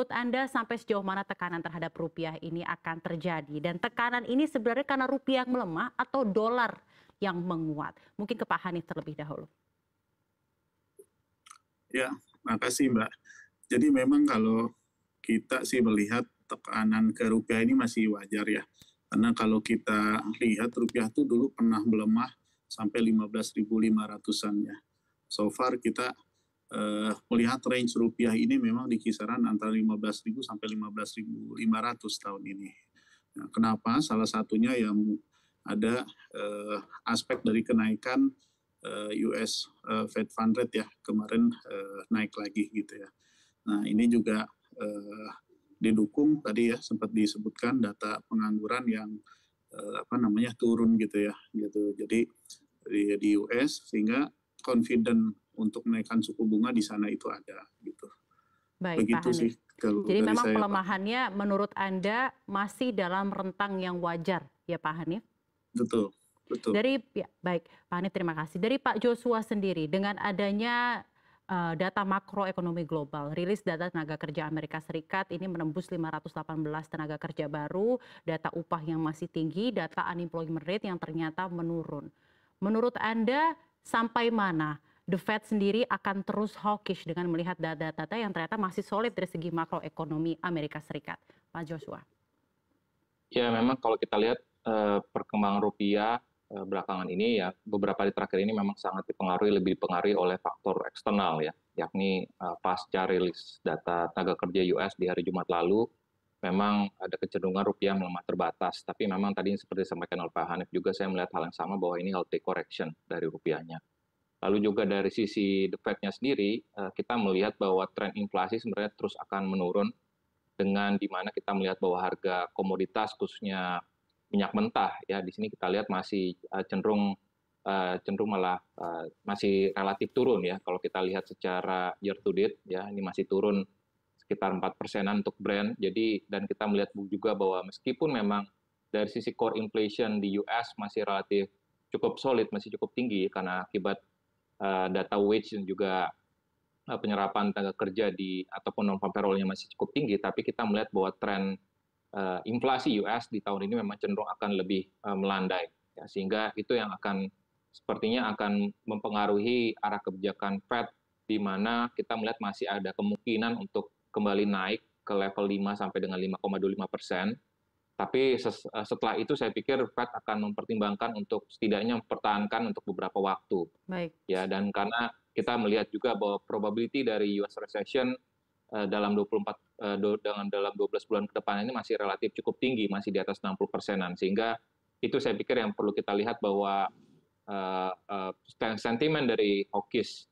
menurut Anda sampai sejauh mana tekanan terhadap rupiah ini akan terjadi? Dan tekanan ini sebenarnya karena rupiah yang melemah atau dolar yang menguat? Mungkin ke Pak Hanif terlebih dahulu. Ya, makasih Mbak. Jadi memang kalau kita sih melihat tekanan ke rupiah ini masih wajar ya. Karena kalau kita lihat rupiah itu dulu pernah melemah sampai 15.500-an ya. So far kita eh, melihat range rupiah ini memang di kisaran antara 15.000 sampai 15.500 tahun ini. Nah, kenapa? Salah satunya yang ada eh, aspek dari kenaikan eh, US eh, Fed Fund Rate ya kemarin eh, naik lagi gitu ya. Nah ini juga eh, didukung tadi ya sempat disebutkan data pengangguran yang eh, apa namanya turun gitu ya gitu. Jadi di, di US sehingga confident untuk menaikkan suku bunga di sana itu ada gitu. Baik, Begitu Pak sih. Kalau Jadi memang saya, pelemahannya Pak. menurut Anda masih dalam rentang yang wajar ya Pak Hanif? Betul. Betul. Dari ya, baik Pak Hanif terima kasih. Dari Pak Joshua sendiri dengan adanya uh, data makroekonomi global, rilis data tenaga kerja Amerika Serikat ini menembus 518 tenaga kerja baru, data upah yang masih tinggi, data unemployment rate yang ternyata menurun. Menurut Anda sampai mana the Fed sendiri akan terus hawkish dengan melihat data-data yang ternyata masih solid dari segi makroekonomi Amerika Serikat. Pak Joshua. Ya memang kalau kita lihat eh, perkembangan rupiah eh, belakangan ini ya beberapa hari terakhir ini memang sangat dipengaruhi lebih dipengaruhi oleh faktor eksternal ya yakni eh, pasca rilis data tenaga kerja US di hari Jumat lalu memang ada kecenderungan rupiah melemah terbatas tapi memang tadi seperti disampaikan oleh Pak Hanif juga saya melihat hal yang sama bahwa ini healthy correction dari rupiahnya Lalu juga dari sisi The Fed-nya sendiri, eh, kita melihat bahwa tren inflasi sebenarnya terus akan menurun dengan di mana kita melihat bahwa harga komoditas khususnya minyak mentah ya di sini kita lihat masih eh, cenderung eh, cenderung malah masih relatif turun ya kalau kita lihat secara year to date ya ini masih turun sekitar empat persenan untuk brand. Jadi dan kita melihat juga bahwa meskipun memang dari sisi core inflation di US masih relatif cukup solid, masih cukup tinggi karena akibat Eh, data wage dan juga eh, penyerapan tenaga kerja di ataupun non farm payrollnya masih cukup tinggi, tapi kita melihat bahwa tren uh, inflasi US di tahun ini memang cenderung akan lebih uh, melandai, ya, sehingga itu yang akan sepertinya akan mempengaruhi arah kebijakan Fed, di mana kita melihat masih ada kemungkinan untuk kembali naik ke level 5 sampai dengan 5,25 persen tapi eh, setelah itu saya pikir Fed akan mempertimbangkan untuk setidaknya mempertahankan untuk beberapa waktu. Baik. Ya, dan karena kita melihat juga bahwa probability dari US recession uh, dalam 24 uh, eh, dengan dalam 12 bulan ke depan ini masih relatif cukup tinggi, masih di atas 60 persenan. Sehingga itu saya pikir yang perlu kita lihat bahwa sentimen dari hawkish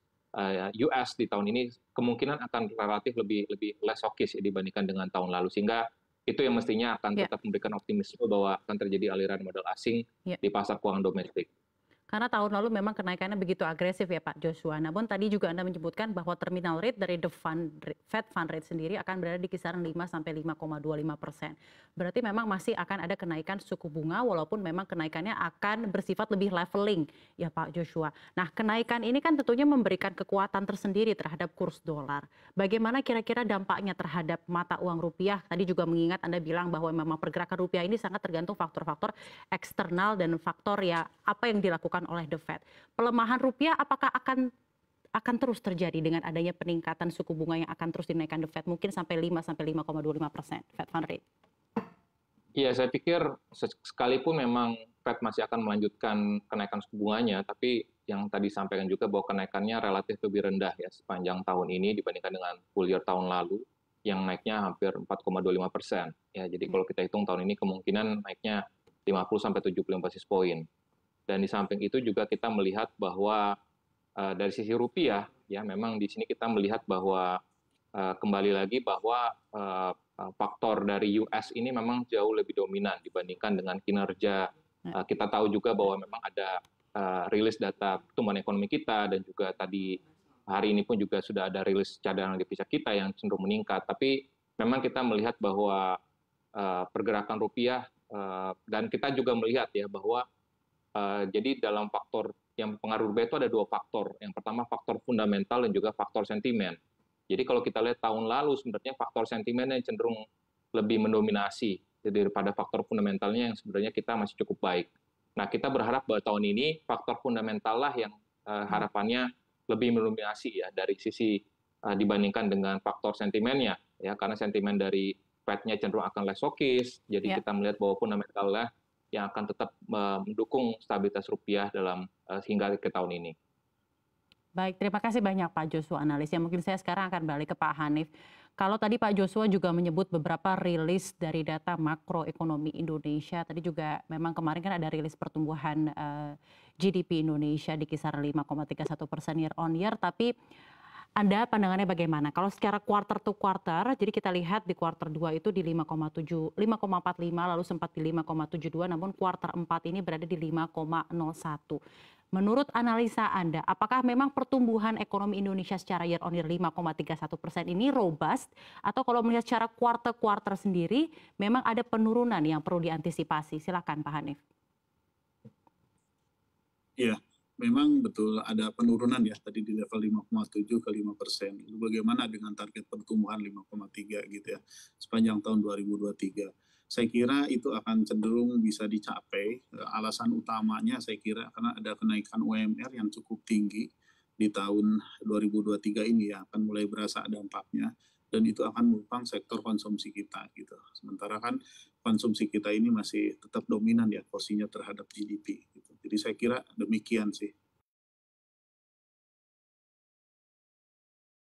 US di tahun ini kemungkinan akan relatif lebih lebih less hawkish dibandingkan dengan tahun lalu. Sehingga itu yang mestinya akan ya. tetap memberikan optimisme bahwa akan terjadi aliran modal asing ya. di pasar keuangan domestik karena tahun lalu memang kenaikannya begitu agresif ya Pak Joshua. Namun tadi juga Anda menyebutkan bahwa terminal rate dari the fund, Fed Fund Rate sendiri akan berada di kisaran 5 sampai 5,25 persen. Berarti memang masih akan ada kenaikan suku bunga walaupun memang kenaikannya akan bersifat lebih leveling ya Pak Joshua. Nah kenaikan ini kan tentunya memberikan kekuatan tersendiri terhadap kurs dolar. Bagaimana kira-kira dampaknya terhadap mata uang rupiah? Tadi juga mengingat Anda bilang bahwa memang pergerakan rupiah ini sangat tergantung faktor-faktor eksternal dan faktor ya apa yang dilakukan dilakukan oleh The Fed. Pelemahan rupiah apakah akan akan terus terjadi dengan adanya peningkatan suku bunga yang akan terus dinaikkan The Fed mungkin sampai 5 sampai 5,25 persen Fed Fund Rate? Iya, saya pikir sekalipun memang Fed masih akan melanjutkan kenaikan suku bunganya, tapi yang tadi sampaikan juga bahwa kenaikannya relatif lebih rendah ya sepanjang tahun ini dibandingkan dengan full year tahun lalu yang naiknya hampir 4,25 persen. Ya, jadi hmm. kalau kita hitung tahun ini kemungkinan naiknya 50 sampai 75 basis poin. Dan di samping itu juga kita melihat bahwa uh, dari sisi rupiah, ya memang di sini kita melihat bahwa uh, kembali lagi bahwa uh, faktor dari US ini memang jauh lebih dominan dibandingkan dengan kinerja. Uh, kita tahu juga bahwa memang ada uh, rilis data pertumbuhan ekonomi kita dan juga tadi hari ini pun juga sudah ada rilis cadangan devisa kita yang cenderung meningkat. Tapi memang kita melihat bahwa uh, pergerakan rupiah uh, dan kita juga melihat ya bahwa Eh, jadi dalam faktor yang pengaruh rupiah itu ada dua faktor. Yang pertama faktor fundamental dan juga faktor sentimen. Jadi kalau kita lihat tahun lalu sebenarnya faktor sentimen yang cenderung lebih mendominasi daripada faktor fundamentalnya yang sebenarnya kita masih cukup baik. Nah kita berharap bahwa tahun ini faktor fundamental lah yang eh, harapannya lebih mendominasi ya dari sisi eh, dibandingkan dengan faktor sentimennya ya karena sentimen dari Fed-nya cenderung akan less hawkish, jadi yeah. kita melihat bahwa fundamentalnya yang akan tetap eh, mendukung stabilitas rupiah dalam eh, hingga ke tahun ini. Baik, terima kasih banyak Pak Joshua analisnya. Mungkin saya sekarang akan balik ke Pak Hanif. Kalau tadi Pak Joshua juga menyebut beberapa rilis dari data makroekonomi Indonesia, tadi juga memang kemarin kan ada rilis pertumbuhan uh, eh, GDP Indonesia di kisar 5,31 persen year on year, tapi anda pandangannya bagaimana? Kalau secara quarter to quarter, jadi kita lihat di quarter 2 itu di 5,7 5,45 lalu sempat di 5,72 namun quarter 4 ini berada di 5,01. Menurut analisa Anda, apakah memang pertumbuhan ekonomi Indonesia secara year on year 5,31 persen ini robust? Atau kalau melihat secara quarter-quarter sendiri, memang ada penurunan yang perlu diantisipasi? Silakan Pak Hanif. Iya, memang betul ada penurunan ya tadi di level 5,7 ke 5 persen. Bagaimana dengan target pertumbuhan 5,3 gitu ya sepanjang tahun 2023? Saya kira itu akan cenderung bisa dicapai. Alasan utamanya saya kira karena ada kenaikan UMR yang cukup tinggi di tahun 2023 ini ya akan mulai berasa dampaknya dan itu akan merupakan sektor konsumsi kita gitu. Sementara kan konsumsi kita ini masih tetap dominan ya posisinya terhadap GDP. Gitu. Jadi saya kira demikian sih.